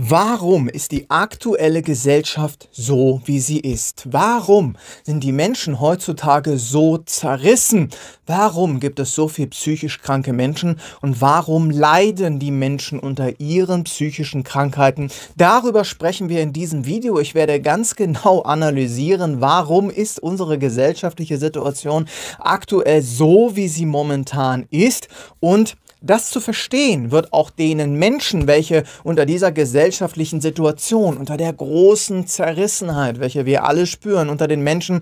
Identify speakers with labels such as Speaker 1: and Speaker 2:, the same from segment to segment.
Speaker 1: Warum ist die aktuelle Gesellschaft so, wie sie ist? Warum sind die Menschen heutzutage so zerrissen? Warum gibt es so viel psychisch kranke Menschen? Und warum leiden die Menschen unter ihren psychischen Krankheiten? Darüber sprechen wir in diesem Video. Ich werde ganz genau analysieren, warum ist unsere gesellschaftliche Situation aktuell so, wie sie momentan ist und das zu verstehen wird auch denen Menschen, welche unter dieser gesellschaftlichen Situation, unter der großen Zerrissenheit, welche wir alle spüren, unter den Menschen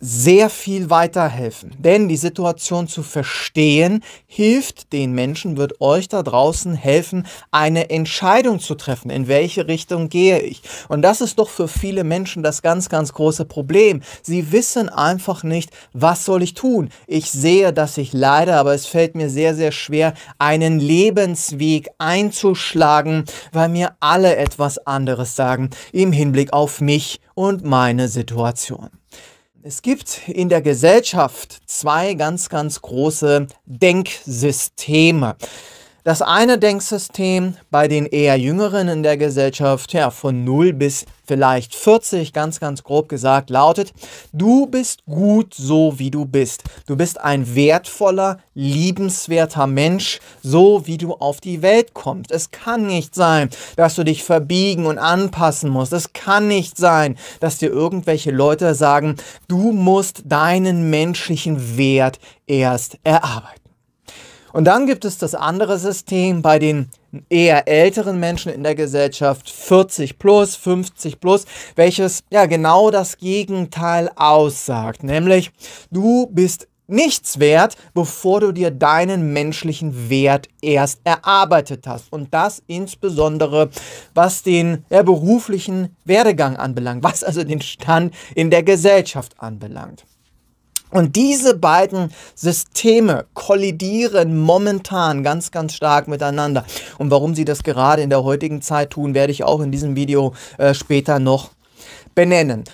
Speaker 1: sehr viel weiterhelfen. Denn die Situation zu verstehen hilft den Menschen, wird euch da draußen helfen, eine Entscheidung zu treffen, in welche Richtung gehe ich. Und das ist doch für viele Menschen das ganz, ganz große Problem. Sie wissen einfach nicht, was soll ich tun. Ich sehe, dass ich leide, aber es fällt mir sehr, sehr schwer, einen Lebensweg einzuschlagen, weil mir alle etwas anderes sagen im Hinblick auf mich und meine Situation. Es gibt in der Gesellschaft zwei ganz, ganz große Denksysteme. Das eine Denksystem bei den eher Jüngeren in der Gesellschaft, ja, von 0 bis vielleicht 40, ganz, ganz grob gesagt, lautet, du bist gut so, wie du bist. Du bist ein wertvoller, liebenswerter Mensch, so wie du auf die Welt kommst. Es kann nicht sein, dass du dich verbiegen und anpassen musst. Es kann nicht sein, dass dir irgendwelche Leute sagen, du musst deinen menschlichen Wert erst erarbeiten. Und dann gibt es das andere System bei den eher älteren Menschen in der Gesellschaft, 40 plus, 50 plus, welches ja genau das Gegenteil aussagt, nämlich du bist nichts wert, bevor du dir deinen menschlichen Wert erst erarbeitet hast. Und das insbesondere, was den beruflichen Werdegang anbelangt, was also den Stand in der Gesellschaft anbelangt. Und diese beiden Systeme kollidieren momentan ganz, ganz stark miteinander. Und warum sie das gerade in der heutigen Zeit tun, werde ich auch in diesem Video äh, später noch benennen.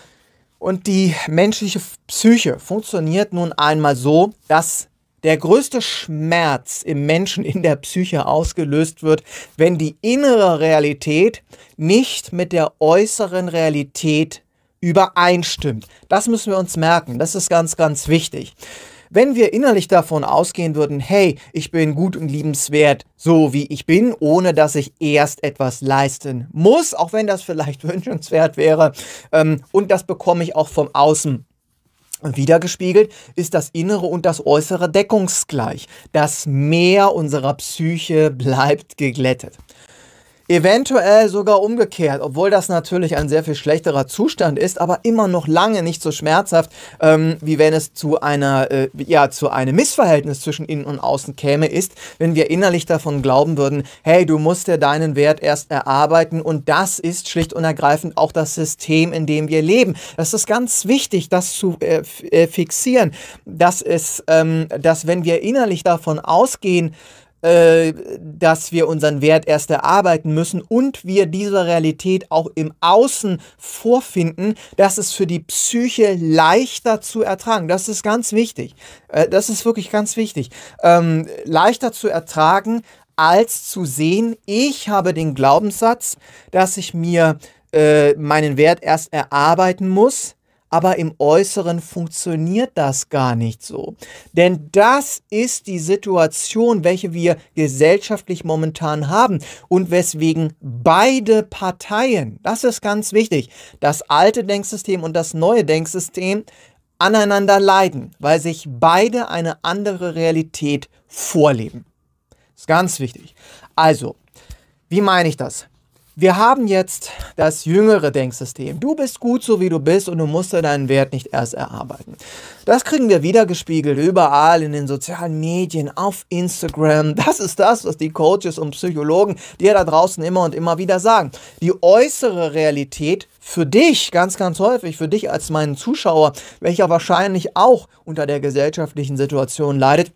Speaker 1: Und die menschliche Psyche funktioniert nun einmal so, dass der größte Schmerz im Menschen in der Psyche ausgelöst wird, wenn die innere Realität nicht mit der äußeren Realität übereinstimmt. Das müssen wir uns merken. Das ist ganz, ganz wichtig. Wenn wir innerlich davon ausgehen würden, hey, ich bin gut und liebenswert, so wie ich bin, ohne dass ich erst etwas leisten muss, auch wenn das vielleicht wünschenswert wäre, ähm, und das bekomme ich auch vom Außen wiedergespiegelt, ist das Innere und das Äußere deckungsgleich. Das Meer unserer Psyche bleibt geglättet. Eventuell sogar umgekehrt, obwohl das natürlich ein sehr viel schlechterer Zustand ist, aber immer noch lange nicht so schmerzhaft, ähm, wie wenn es zu einer, äh, ja, zu einem Missverhältnis zwischen innen und außen käme, ist, wenn wir innerlich davon glauben würden, hey, du musst dir ja deinen Wert erst erarbeiten und das ist schlicht und ergreifend auch das System, in dem wir leben. Das ist ganz wichtig, das zu äh, äh fixieren, dass es, ähm, dass wenn wir innerlich davon ausgehen, äh, dass wir unseren Wert erst erarbeiten müssen und wir diese Realität auch im Außen vorfinden, das ist für die Psyche leichter zu ertragen. Das ist ganz wichtig. Äh, das ist wirklich ganz wichtig. Ähm, leichter zu ertragen, als zu sehen, ich habe den Glaubenssatz, dass ich mir äh, meinen Wert erst erarbeiten muss aber im Äußeren funktioniert das gar nicht so. Denn das ist die Situation, welche wir gesellschaftlich momentan haben und weswegen beide Parteien, das ist ganz wichtig, das alte Denksystem und das neue Denksystem aneinander leiden, weil sich beide eine andere Realität vorleben. Das ist ganz wichtig. Also, wie meine ich das? Wir haben jetzt das jüngere Denksystem. Du bist gut so wie du bist und du musst deinen Wert nicht erst erarbeiten. Das kriegen wir wiedergespiegelt überall in den sozialen Medien, auf Instagram. Das ist das, was die Coaches und Psychologen dir da draußen immer und immer wieder sagen. Die äußere Realität für dich, ganz, ganz häufig, für dich als meinen Zuschauer, welcher wahrscheinlich auch unter der gesellschaftlichen Situation leidet,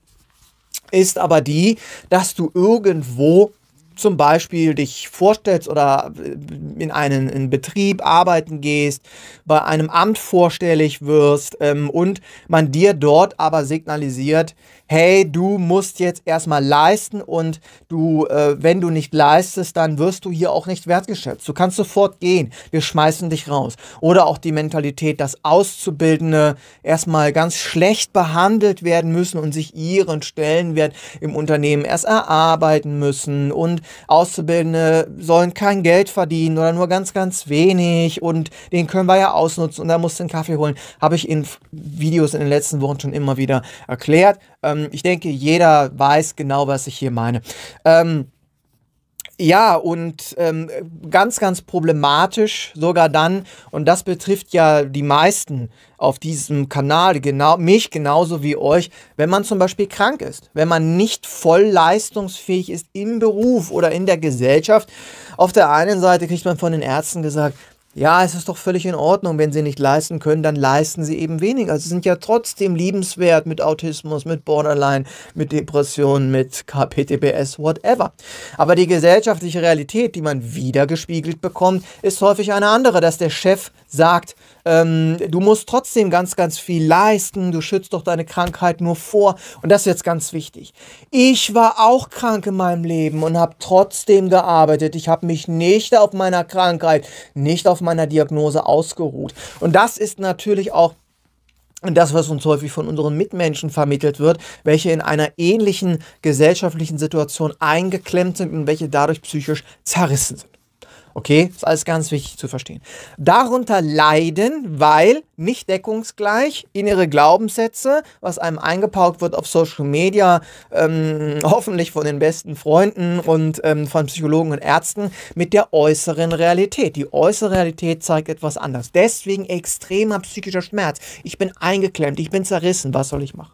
Speaker 1: ist aber die, dass du irgendwo zum Beispiel dich vorstellst oder äh, in einen in Betrieb arbeiten gehst, bei einem Amt vorstellig wirst ähm, und man dir dort aber signalisiert, hey, du musst jetzt erstmal leisten und du, äh, wenn du nicht leistest, dann wirst du hier auch nicht wertgeschätzt. Du kannst sofort gehen, wir schmeißen dich raus. Oder auch die Mentalität, dass Auszubildende erstmal ganz schlecht behandelt werden müssen und sich ihren Stellenwert im Unternehmen erst erarbeiten müssen und Auszubildende sollen kein Geld verdienen oder nur ganz, ganz wenig und den können wir ja ausnutzen und da musst du einen Kaffee holen. Habe ich in Videos in den letzten Wochen schon immer wieder erklärt. Ähm, ich denke, jeder weiß genau, was ich hier meine. Ähm, ja, und ähm, ganz, ganz problematisch sogar dann, und das betrifft ja die meisten auf diesem Kanal, genau, mich genauso wie euch, wenn man zum Beispiel krank ist, wenn man nicht voll leistungsfähig ist im Beruf oder in der Gesellschaft. Auf der einen Seite kriegt man von den Ärzten gesagt, ja, es ist doch völlig in Ordnung, wenn sie nicht leisten können, dann leisten sie eben weniger. Also sie sind ja trotzdem liebenswert mit Autismus, mit Borderline, mit Depressionen, mit KPTBS, whatever. Aber die gesellschaftliche Realität, die man wiedergespiegelt bekommt, ist häufig eine andere, dass der Chef sagt, ähm, du musst trotzdem ganz, ganz viel leisten, du schützt doch deine Krankheit nur vor. Und das ist jetzt ganz wichtig. Ich war auch krank in meinem Leben und habe trotzdem gearbeitet. Ich habe mich nicht auf meiner Krankheit, nicht auf meiner Diagnose ausgeruht. Und das ist natürlich auch das, was uns häufig von unseren Mitmenschen vermittelt wird, welche in einer ähnlichen gesellschaftlichen Situation eingeklemmt sind und welche dadurch psychisch zerrissen sind. Okay, ist alles ganz wichtig zu verstehen. Darunter leiden, weil nicht deckungsgleich innere Glaubenssätze, was einem eingepaukt wird auf Social Media, ähm, hoffentlich von den besten Freunden und ähm, von Psychologen und Ärzten, mit der äußeren Realität. Die äußere Realität zeigt etwas anders. Deswegen extremer psychischer Schmerz. Ich bin eingeklemmt, ich bin zerrissen. Was soll ich machen?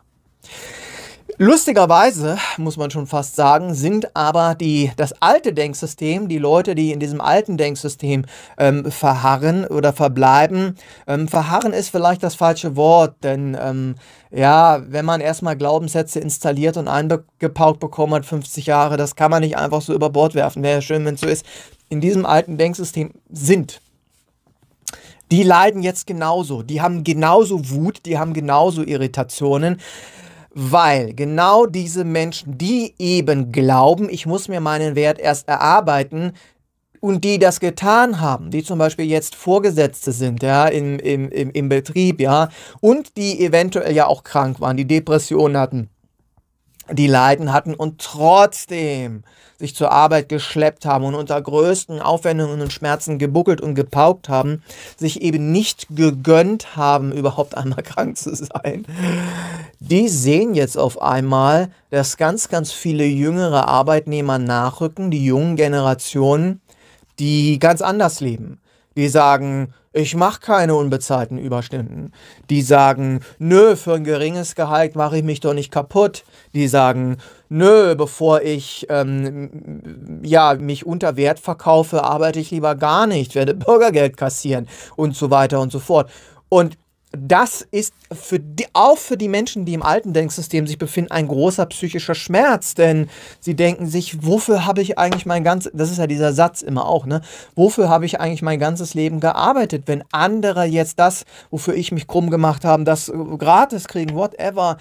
Speaker 1: Lustigerweise, muss man schon fast sagen, sind aber die, das alte Denksystem, die Leute, die in diesem alten Denksystem ähm, verharren oder verbleiben, ähm, verharren ist vielleicht das falsche Wort, denn ähm, ja, wenn man erstmal Glaubenssätze installiert und eingepaukt bekommen hat, 50 Jahre, das kann man nicht einfach so über Bord werfen. Wäre ja schön, wenn es so ist. In diesem alten Denksystem sind die leiden jetzt genauso. Die haben genauso Wut, die haben genauso Irritationen weil genau diese Menschen, die eben glauben, ich muss mir meinen Wert erst erarbeiten, und die das getan haben, die zum Beispiel jetzt Vorgesetzte sind, ja, im, im, im, Betrieb, ja, und die eventuell ja auch krank waren, die Depressionen hatten, die Leiden hatten und trotzdem sich zur Arbeit geschleppt haben und unter größten Aufwendungen und Schmerzen gebuckelt und gepaukt haben, sich eben nicht gegönnt haben, überhaupt einmal krank zu sein, die sehen jetzt auf einmal, dass ganz, ganz viele jüngere Arbeitnehmer nachrücken, die jungen Generationen, die ganz anders leben. Die sagen, ich mache keine unbezahlten Überstunden. Die sagen, nö, für ein geringes Gehalt mache ich mich doch nicht kaputt die sagen, nö, bevor ich ähm, ja, mich unter Wert verkaufe, arbeite ich lieber gar nicht, werde Bürgergeld kassieren und so weiter und so fort. Und das ist für die, auch für die Menschen, die im alten Denksystem sich befinden, ein großer psychischer Schmerz, denn sie denken sich, wofür habe ich eigentlich mein ganzes, das ist ja dieser Satz immer auch, ne? Wofür habe ich eigentlich mein ganzes Leben gearbeitet, wenn andere jetzt das, wofür ich mich krumm gemacht habe, das äh, gratis kriegen, whatever,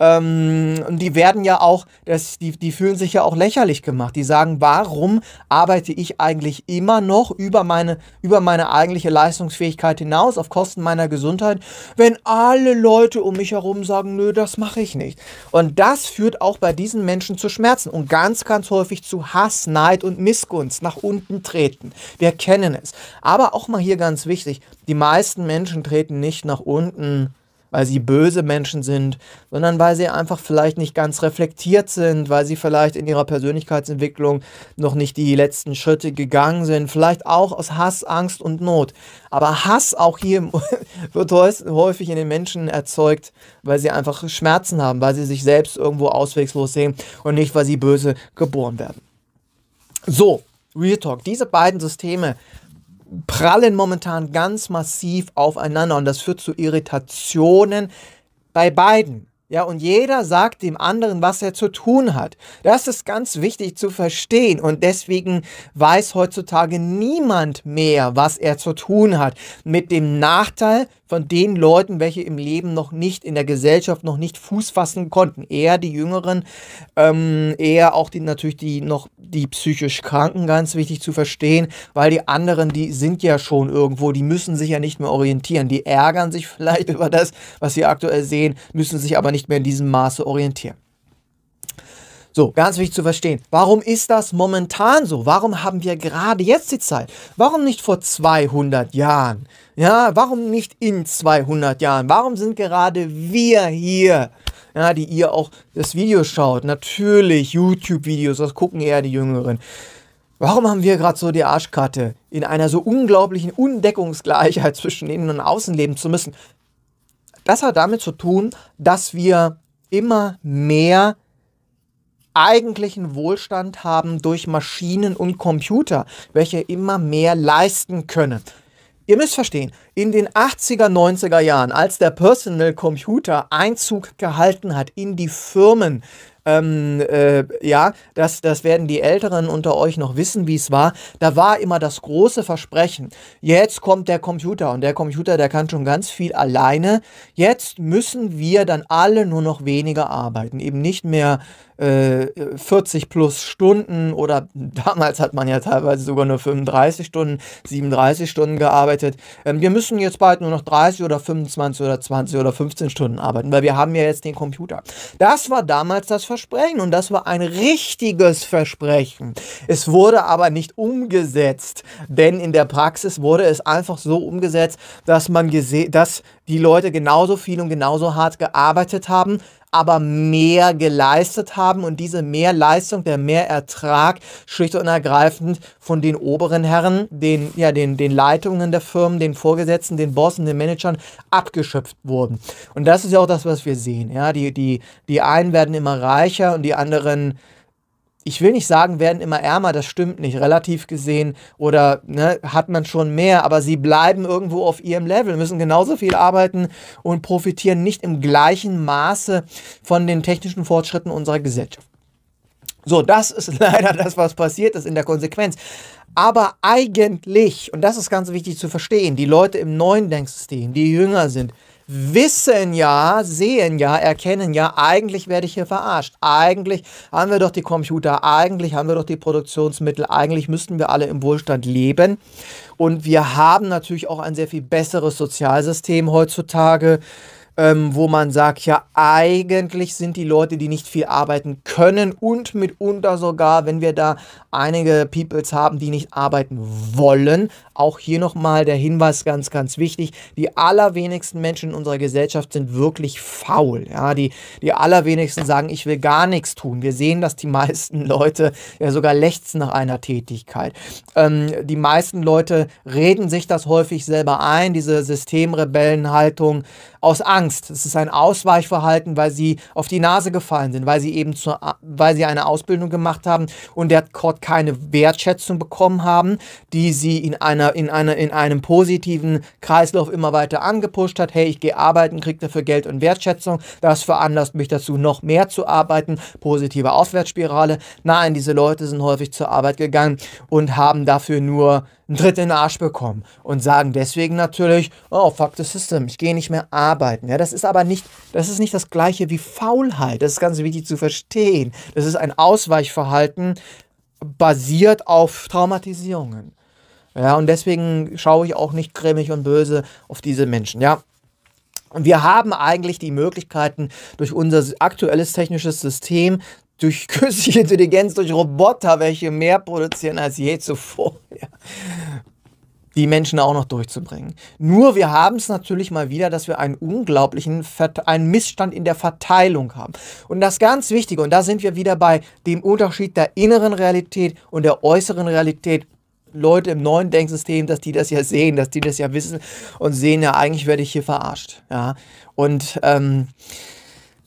Speaker 1: ähm, und die werden ja auch, das, die, die fühlen sich ja auch lächerlich gemacht. Die sagen, warum arbeite ich eigentlich immer noch über meine, über meine eigentliche Leistungsfähigkeit hinaus, auf Kosten meiner Gesundheit, wenn alle Leute um mich herum sagen, nö, das mache ich nicht. Und das führt auch bei diesen Menschen zu Schmerzen und ganz, ganz häufig zu Hass, Neid und Missgunst, nach unten treten. Wir kennen es. Aber auch mal hier ganz wichtig, die meisten Menschen treten nicht nach unten weil sie böse Menschen sind, sondern weil sie einfach vielleicht nicht ganz reflektiert sind, weil sie vielleicht in ihrer Persönlichkeitsentwicklung noch nicht die letzten Schritte gegangen sind, vielleicht auch aus Hass, Angst und Not. Aber Hass auch hier wird häufig in den Menschen erzeugt, weil sie einfach Schmerzen haben, weil sie sich selbst irgendwo auswegslos sehen und nicht, weil sie böse geboren werden. So, Real Talk. Diese beiden Systeme prallen momentan ganz massiv aufeinander und das führt zu Irritationen bei beiden. Ja, und jeder sagt dem anderen, was er zu tun hat. Das ist ganz wichtig zu verstehen. Und deswegen weiß heutzutage niemand mehr, was er zu tun hat. Mit dem Nachteil von den Leuten, welche im Leben noch nicht in der Gesellschaft noch nicht Fuß fassen konnten. Eher die Jüngeren, ähm, eher auch die natürlich die noch die psychisch Kranken ganz wichtig zu verstehen, weil die anderen, die sind ja schon irgendwo, die müssen sich ja nicht mehr orientieren. Die ärgern sich vielleicht über das, was sie aktuell sehen, müssen sich aber nicht nicht mehr in diesem Maße orientieren. So, ganz wichtig zu verstehen. Warum ist das momentan so? Warum haben wir gerade jetzt die Zeit? Warum nicht vor 200 Jahren? Ja, warum nicht in 200 Jahren? Warum sind gerade wir hier? Ja, die ihr auch das Video schaut. Natürlich YouTube-Videos, das gucken eher die Jüngeren. Warum haben wir gerade so die Arschkarte, in einer so unglaublichen Undeckungsgleichheit zwischen Innen- und Außenleben zu müssen? Das hat damit zu tun, dass wir immer mehr eigentlichen Wohlstand haben durch Maschinen und Computer, welche immer mehr leisten können. Ihr müsst verstehen, in den 80er, 90er Jahren, als der Personal Computer Einzug gehalten hat in die Firmen, ähm, äh, ja, das, das werden die Älteren unter euch noch wissen, wie es war. Da war immer das große Versprechen. Jetzt kommt der Computer und der Computer, der kann schon ganz viel alleine. Jetzt müssen wir dann alle nur noch weniger arbeiten. Eben nicht mehr 40 äh, plus Stunden oder damals hat man ja teilweise sogar nur 35 Stunden, 37 Stunden gearbeitet. Ähm, wir müssen jetzt bald nur noch 30 oder 25 oder 20 oder 15 Stunden arbeiten, weil wir haben ja jetzt den Computer. Das war damals das Versprechen und das war ein richtiges Versprechen. Es wurde aber nicht umgesetzt, denn in der Praxis wurde es einfach so umgesetzt, dass man gesehen, dass die Leute genauso viel und genauso hart gearbeitet haben, aber mehr geleistet haben und diese Mehrleistung, der Mehrertrag schlicht und ergreifend von den oberen Herren, den, ja, den, den Leitungen der Firmen, den Vorgesetzten, den Bossen, den Managern abgeschöpft wurden. Und das ist ja auch das, was wir sehen. Ja? Die, die, die einen werden immer reicher und die anderen ich will nicht sagen, werden immer ärmer, das stimmt nicht, relativ gesehen oder ne, hat man schon mehr, aber sie bleiben irgendwo auf ihrem Level, müssen genauso viel arbeiten und profitieren nicht im gleichen Maße von den technischen Fortschritten unserer Gesellschaft. So, das ist leider das, was passiert ist in der Konsequenz. Aber eigentlich, und das ist ganz wichtig zu verstehen, die Leute im neuen Denksystem, die jünger sind, wissen ja, sehen ja, erkennen ja, eigentlich werde ich hier verarscht. Eigentlich haben wir doch die Computer, eigentlich haben wir doch die Produktionsmittel, eigentlich müssten wir alle im Wohlstand leben. Und wir haben natürlich auch ein sehr viel besseres Sozialsystem heutzutage ähm, wo man sagt, ja, eigentlich sind die Leute, die nicht viel arbeiten können und mitunter sogar, wenn wir da einige Peoples haben, die nicht arbeiten wollen, auch hier nochmal der Hinweis ganz, ganz wichtig, die allerwenigsten Menschen in unserer Gesellschaft sind wirklich faul. Ja, die, die allerwenigsten sagen, ich will gar nichts tun. Wir sehen, dass die meisten Leute ja sogar lechzen nach einer Tätigkeit. Ähm, die meisten Leute reden sich das häufig selber ein, diese Systemrebellenhaltung aus Angst. Angst. Es ist ein Ausweichverhalten, weil sie auf die Nase gefallen sind, weil sie eben zur, weil sie eine Ausbildung gemacht haben und der dort keine Wertschätzung bekommen haben, die sie in einer, in einer, in einem positiven Kreislauf immer weiter angepusht hat. Hey, ich gehe arbeiten, kriege dafür Geld und Wertschätzung. Das veranlasst mich dazu, noch mehr zu arbeiten. Positive Aufwärtsspirale. Nein, diese Leute sind häufig zur Arbeit gegangen und haben dafür nur einen Tritt in den Arsch bekommen und sagen deswegen natürlich, oh, fuck the system, ich gehe nicht mehr arbeiten. Ja, das ist aber nicht, das ist nicht das gleiche wie Faulheit. Das ist ganz wichtig zu verstehen. Das ist ein Ausweichverhalten basiert auf Traumatisierungen. Ja, und deswegen schaue ich auch nicht grimmig und böse auf diese Menschen. Ja, und wir haben eigentlich die Möglichkeiten durch unser aktuelles technisches System, durch künstliche Intelligenz, durch Roboter, welche mehr produzieren als je zuvor. Ja die Menschen auch noch durchzubringen. Nur wir haben es natürlich mal wieder, dass wir einen unglaublichen Vert einen Missstand in der Verteilung haben. Und das ganz Wichtige, und da sind wir wieder bei dem Unterschied der inneren Realität und der äußeren Realität. Leute im neuen Denksystem, dass die das ja sehen, dass die das ja wissen und sehen, ja, eigentlich werde ich hier verarscht. Ja? Und ähm,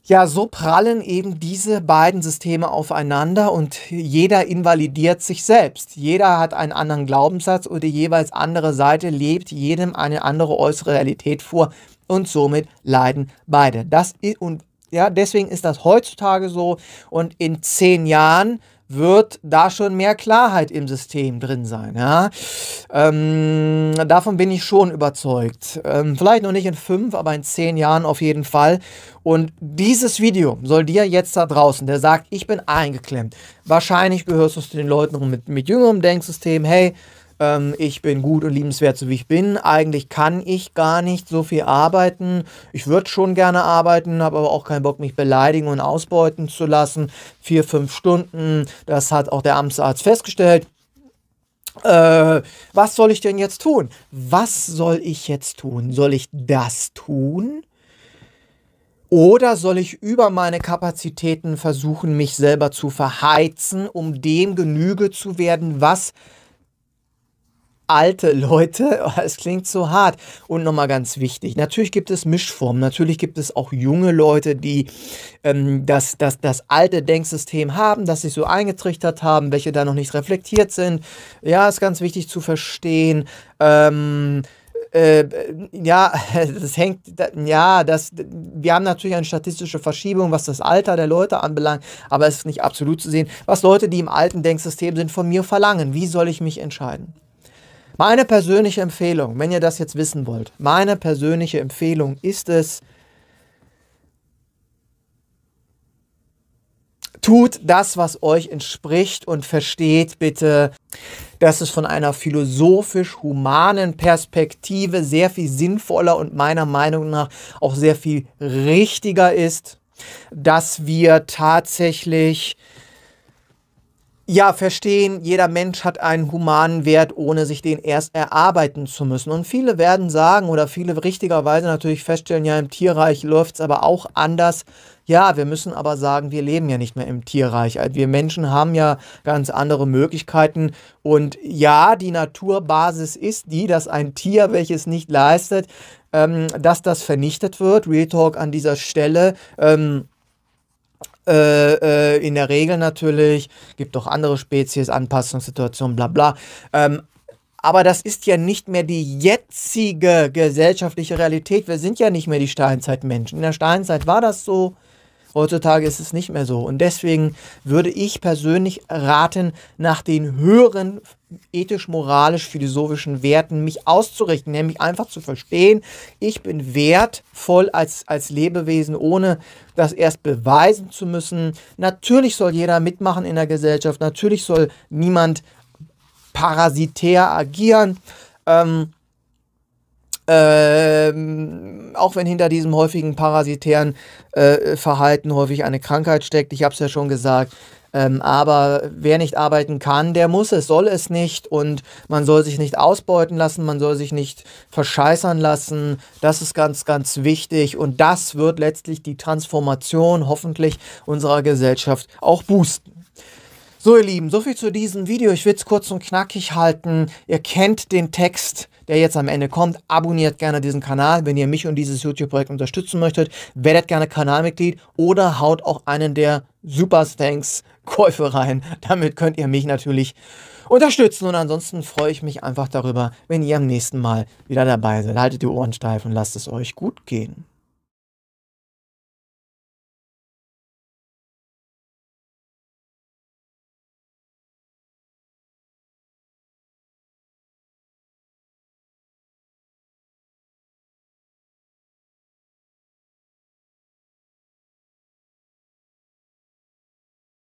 Speaker 1: ja, so prallen eben diese beiden Systeme aufeinander und jeder invalidiert sich selbst. Jeder hat einen anderen Glaubenssatz oder die jeweils andere Seite lebt jedem eine andere äußere Realität vor und somit leiden beide. Das und ja, deswegen ist das heutzutage so und in zehn Jahren wird da schon mehr Klarheit im System drin sein. Ja? Ähm, davon bin ich schon überzeugt. Ähm, vielleicht noch nicht in fünf, aber in zehn Jahren auf jeden Fall. Und dieses Video soll dir jetzt da draußen, der sagt, ich bin eingeklemmt. Wahrscheinlich gehörst du zu den Leuten mit, mit jüngerem Denksystem. Hey, ähm, ich bin gut und liebenswert, so wie ich bin. Eigentlich kann ich gar nicht so viel arbeiten. Ich würde schon gerne arbeiten, habe aber auch keinen Bock, mich beleidigen und ausbeuten zu lassen. Vier, fünf Stunden, das hat auch der Amtsarzt festgestellt. Äh, was soll ich denn jetzt tun? Was soll ich jetzt tun? Soll ich das tun? Oder soll ich über meine Kapazitäten versuchen, mich selber zu verheizen, um dem Genüge zu werden, was alte Leute, oh, es klingt so hart. Und nochmal ganz wichtig, natürlich gibt es Mischformen, natürlich gibt es auch junge Leute, die ähm, das, das, das alte Denksystem haben, das sich so eingetrichtert haben, welche da noch nicht reflektiert sind. Ja, ist ganz wichtig zu verstehen. Ähm, äh, äh, ja, das hängt, ja, das, wir haben natürlich eine statistische Verschiebung, was das Alter der Leute anbelangt, aber es ist nicht absolut zu sehen, was Leute, die im alten Denksystem sind, von mir verlangen. Wie soll ich mich entscheiden? Meine persönliche Empfehlung, wenn ihr das jetzt wissen wollt, meine persönliche Empfehlung ist es, tut das, was euch entspricht und versteht bitte, dass es von einer philosophisch-humanen Perspektive sehr viel sinnvoller und meiner Meinung nach auch sehr viel richtiger ist, dass wir tatsächlich ja, verstehen, jeder Mensch hat einen humanen Wert, ohne sich den erst erarbeiten zu müssen. Und viele werden sagen oder viele richtigerweise natürlich feststellen, ja, im Tierreich läuft es aber auch anders. Ja, wir müssen aber sagen, wir leben ja nicht mehr im Tierreich. Also wir Menschen haben ja ganz andere Möglichkeiten. Und ja, die Naturbasis ist die, dass ein Tier, welches nicht leistet, ähm, dass das vernichtet wird. Real Talk an dieser Stelle. Ähm, äh, äh, in der Regel natürlich. Gibt auch andere Spezies, Anpassungssituationen, bla bla. Ähm, aber das ist ja nicht mehr die jetzige gesellschaftliche Realität. Wir sind ja nicht mehr die Steinzeitmenschen. In der Steinzeit war das so. Heutzutage ist es nicht mehr so. Und deswegen würde ich persönlich raten, nach den höheren ethisch-moralisch-philosophischen Werten mich auszurichten, nämlich einfach zu verstehen, ich bin wertvoll als, als Lebewesen, ohne das erst beweisen zu müssen. Natürlich soll jeder mitmachen in der Gesellschaft, natürlich soll niemand parasitär agieren. Ähm, ähm, auch wenn hinter diesem häufigen parasitären äh, Verhalten häufig eine Krankheit steckt, ich habe es ja schon gesagt. Ähm, aber wer nicht arbeiten kann, der muss es, soll es nicht und man soll sich nicht ausbeuten lassen, man soll sich nicht verscheißern lassen. Das ist ganz, ganz wichtig und das wird letztlich die Transformation hoffentlich unserer Gesellschaft auch boosten. So ihr Lieben, soviel zu diesem Video. Ich will es kurz und knackig halten. Ihr kennt den Text, der jetzt am Ende kommt. Abonniert gerne diesen Kanal, wenn ihr mich und dieses YouTube-Projekt unterstützen möchtet. Werdet gerne Kanalmitglied oder haut auch einen der Superstanks-Käufe rein. Damit könnt ihr mich natürlich unterstützen. Und ansonsten freue ich mich einfach darüber, wenn ihr am nächsten Mal wieder dabei seid. Haltet die Ohren steif und lasst es euch gut gehen.